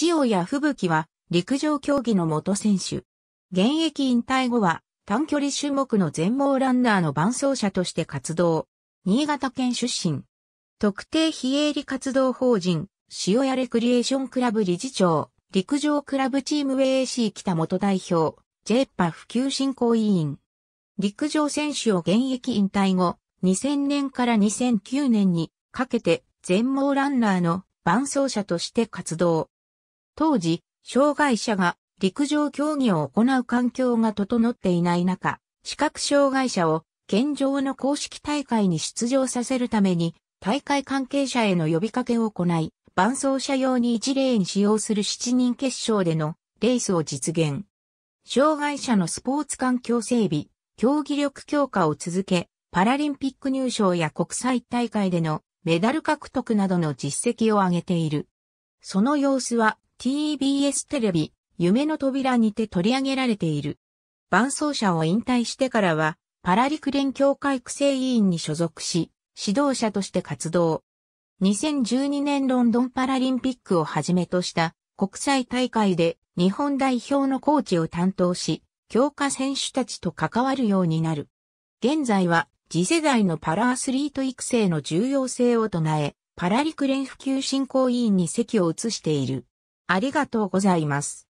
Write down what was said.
塩谷吹雪は陸上競技の元選手。現役引退後は短距離種目の全盲ランナーの伴走者として活動。新潟県出身。特定非営利活動法人、塩谷レクリエーションクラブ理事長、陸上クラブチーム a a c 北元代表、JPA 普及振興委員。陸上選手を現役引退後、2000年から2009年にかけて全盲ランナーの伴走者として活動。当時、障害者が陸上競技を行う環境が整っていない中、視覚障害者を現状の公式大会に出場させるために、大会関係者への呼びかけを行い、伴走者用に一例に使用する7人決勝でのレースを実現。障害者のスポーツ環境整備、競技力強化を続け、パラリンピック入賞や国際大会でのメダル獲得などの実績を上げている。その様子は TBS テレビ、夢の扉にて取り上げられている。伴走者を引退してからは、パラ陸連協会育成委員に所属し、指導者として活動。2012年ロンドンパラリンピックをはじめとした国際大会で日本代表のコーチを担当し、強化選手たちと関わるようになる。現在は次世代のパラアスリート育成の重要性を唱え、パラ陸連普及振興委員に席を移している。ありがとうございます。